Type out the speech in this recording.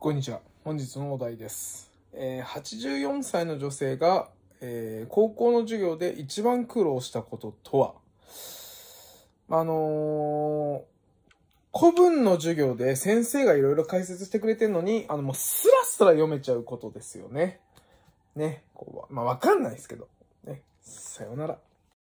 こんにちは。本日のお題です。えー、84歳の女性が、えー、高校の授業で一番苦労したこととはあのー、古文の授業で先生がいろいろ解説してくれてるのに、あの、もうスラスラ読めちゃうことですよね。ね。こうまあ、わかんないですけど。ね。さよなら。